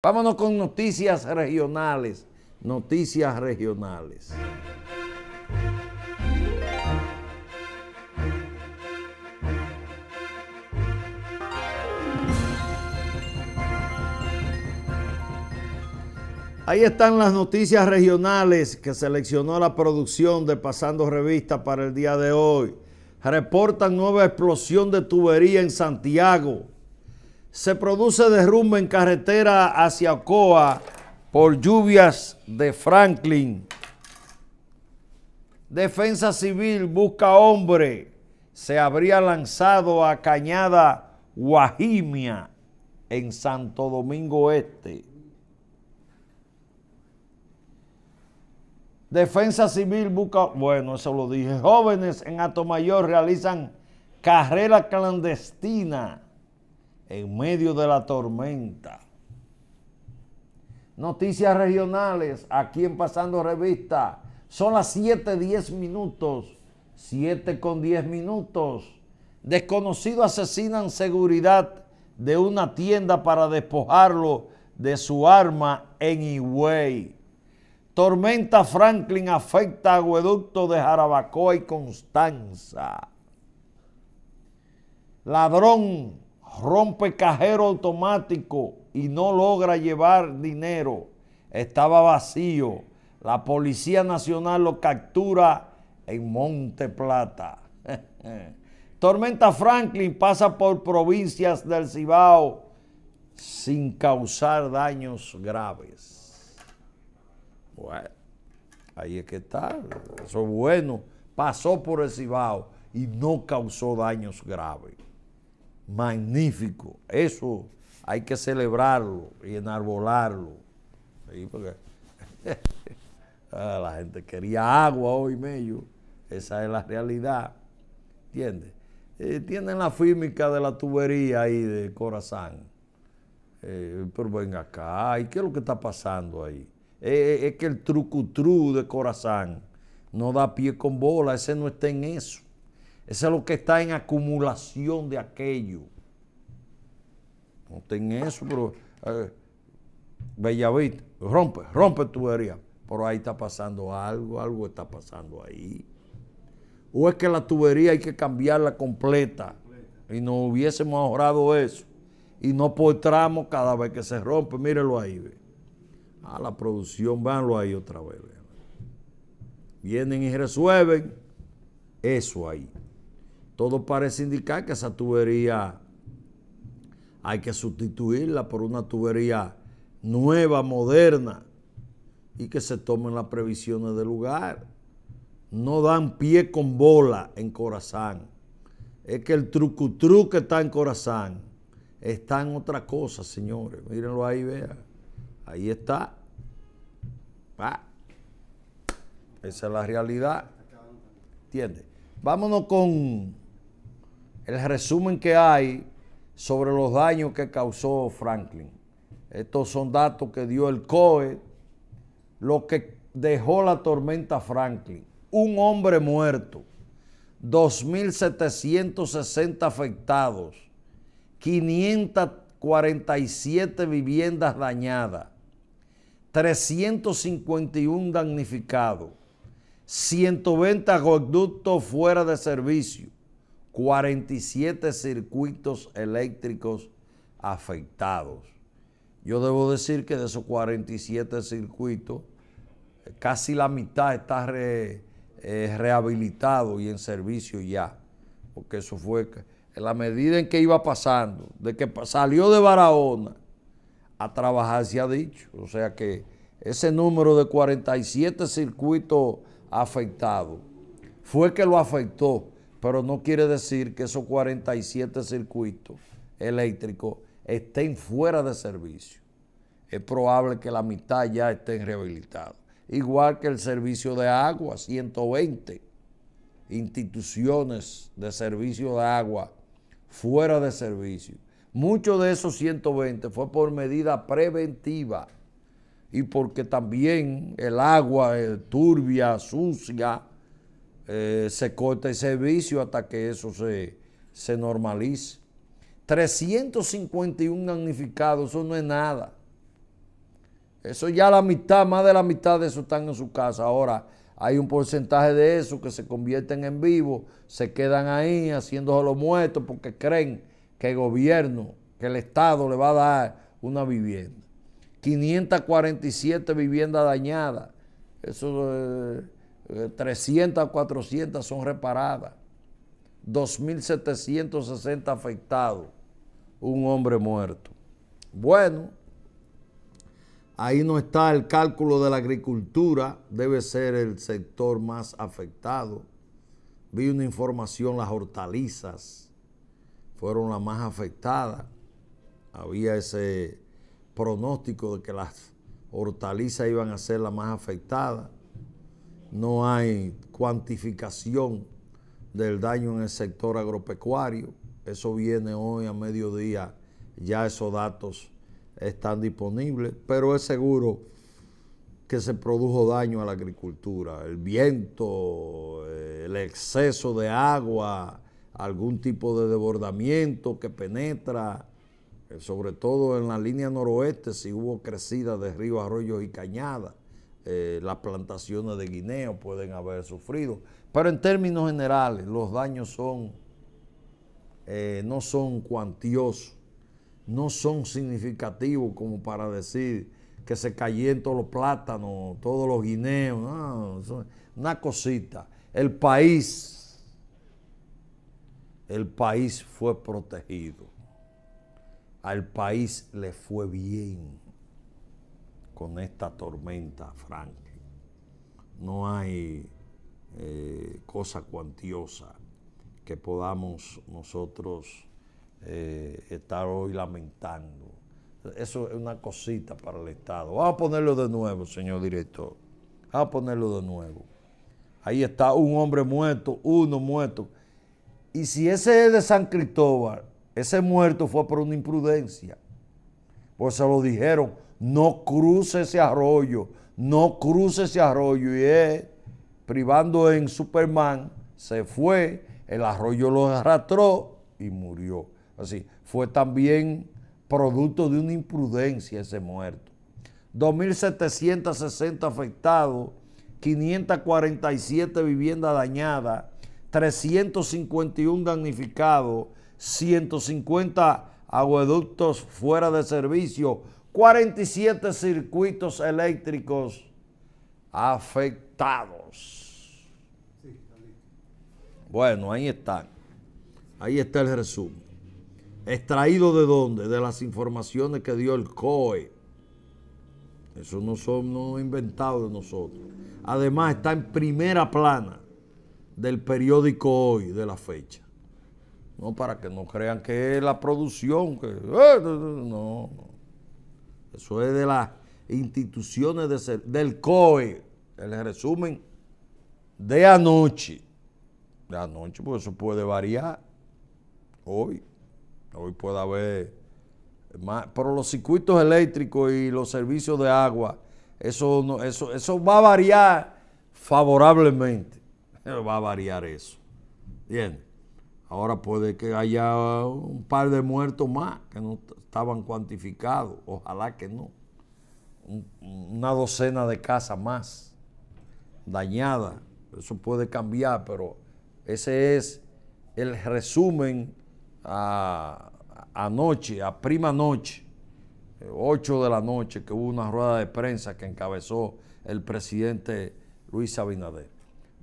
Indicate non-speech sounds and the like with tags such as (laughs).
Vámonos con noticias regionales, noticias regionales. Ahí están las noticias regionales que seleccionó la producción de Pasando Revista para el día de hoy. Reportan nueva explosión de tubería en Santiago se produce derrumbe en carretera hacia Ocoa por lluvias de Franklin. Defensa Civil busca hombre. Se habría lanzado a Cañada Guajimia en Santo Domingo Este. Defensa Civil busca, bueno, eso lo dije, jóvenes en Mayor realizan carrera clandestina en medio de la tormenta. Noticias regionales aquí en Pasando Revista. Son las 7.10 minutos. 7 con 10 minutos. Desconocido en seguridad de una tienda para despojarlo de su arma en Higüey. Tormenta Franklin afecta acueducto de Jarabacoa y Constanza. Ladrón rompe cajero automático y no logra llevar dinero. Estaba vacío. La Policía Nacional lo captura en Monte Plata. (laughs) Tormenta Franklin pasa por provincias del Cibao sin causar daños graves. Bueno, ahí es que está. Eso bueno. Pasó por el Cibao y no causó daños graves magnífico. Eso hay que celebrarlo y enarbolarlo. Porque (laughs) ah, la gente quería agua hoy, medio. Esa es la realidad. ¿Entiendes? Eh, tienen la fímica de la tubería ahí de Corazán. Eh, pero ven acá, ¿y qué es lo que está pasando ahí? Eh, es que el trucutru de Corazán no da pie con bola, ese no está en eso. Eso es lo que está en acumulación de aquello. No ten eso, pero eh, rompe, rompe tubería. Pero ahí está pasando algo, algo está pasando ahí. O es que la tubería hay que cambiarla completa y no hubiésemos ahorrado eso y no por cada vez que se rompe, mírenlo ahí. Ve. A ah, la producción, véanlo ahí otra vez. Vienen y resuelven eso ahí. Todo parece indicar que esa tubería hay que sustituirla por una tubería nueva, moderna, y que se tomen las previsiones del lugar. No dan pie con bola en Corazán. Es que el trucutru que está en Corazán está en otra cosa, señores. Mírenlo ahí, vean. Ahí está. Ah. Esa es la realidad. ¿Entiendes? Vámonos con el resumen que hay sobre los daños que causó Franklin. Estos son datos que dio el COE, lo que dejó la tormenta Franklin. Un hombre muerto, 2.760 afectados, 547 viviendas dañadas, 351 damnificados, 120 conductos fuera de servicio, 47 circuitos eléctricos afectados. Yo debo decir que de esos 47 circuitos, casi la mitad está eh, rehabilitado y en servicio ya, porque eso fue en la medida en que iba pasando, de que salió de Barahona a trabajar, se ha dicho. O sea que ese número de 47 circuitos afectados fue que lo afectó pero no quiere decir que esos 47 circuitos eléctricos estén fuera de servicio. Es probable que la mitad ya estén rehabilitados. Igual que el servicio de agua, 120 instituciones de servicio de agua fuera de servicio. Muchos de esos 120 fue por medida preventiva y porque también el agua eh, turbia, sucia, eh, se corta ese servicio hasta que eso se, normalice. 351 damnificados, eso no es nada. Eso ya la mitad, más de la mitad de eso están en su casa. Ahora, hay un porcentaje de esos que se convierten en vivos, se quedan ahí haciéndose los muertos porque creen que el gobierno, que el Estado le va a dar una vivienda. 547 viviendas dañadas. Eso es... Eh, 300, eh, 400 son reparadas, 2.760 afectados, un hombre muerto. Bueno, ahí no está el cálculo de la agricultura, debe ser el sector más afectado. Vi una información, las hortalizas fueron las más afectadas. Había ese pronóstico de que las hortalizas iban a ser las más afectadas no hay cuantificación del daño en el sector agropecuario. Eso viene hoy a mediodía, ya esos datos están disponibles, pero es seguro que se produjo daño a la agricultura, el viento, eh, el exceso de agua, algún tipo de desbordamiento que penetra, eh, sobre todo en la línea noroeste, si hubo crecida de ríos, arroyos y cañadas. Eh, las plantaciones de guineo pueden haber sufrido. Pero en términos generales, los daños son, eh, no son cuantiosos, no son significativos como para decir que se cayeron todos los plátanos, todos los guineos, una cosita. El país, el país fue protegido. Al país le fue bien con esta tormenta, Frank, No hay eh, cosa cuantiosa que podamos nosotros eh, estar hoy lamentando. Eso es una cosita para el Estado. Vamos a ponerlo de nuevo, señor director. Vamos a ponerlo de nuevo. Ahí está un hombre muerto, uno muerto. Y si ese es de San Cristóbal, ese muerto fue por una imprudencia. Pues se lo dijeron, no cruce ese arroyo, no cruce ese arroyo. Y privando en Superman, se fue, el arroyo lo arrastró y murió. Así, fue también producto de una imprudencia ese muerto. 2.760 afectados, 547 viviendas dañadas, 351 damnificados, 150 agueductos fuera de servicio, 47 circuitos eléctricos afectados. Bueno, ahí está. Ahí está el resumen. ¿Extraído de dónde? De las informaciones que dio el COE. Eso no son no inventado de nosotros. Además, está en primera plana del periódico hoy de la fecha. No para que no crean que es la producción, que eh, no, no. Eso es de las instituciones del COE, el resumen de anoche. De anoche, pues eso puede variar hoy. Hoy puede haber más, pero los circuitos eléctricos y los servicios de agua, eso, eso, eso va a variar favorablemente. (laughs) Va a variar eso. Bien. Ahora puede que haya un par de muertos más que no estaban cuantificados, ojalá que no. una docena de casas más dañadas, eso puede cambiar, pero ese es el resumen a, a noche, a prima noche, 8 de la noche, que hubo una rueda de prensa que encabezó el presidente Luis Abinader.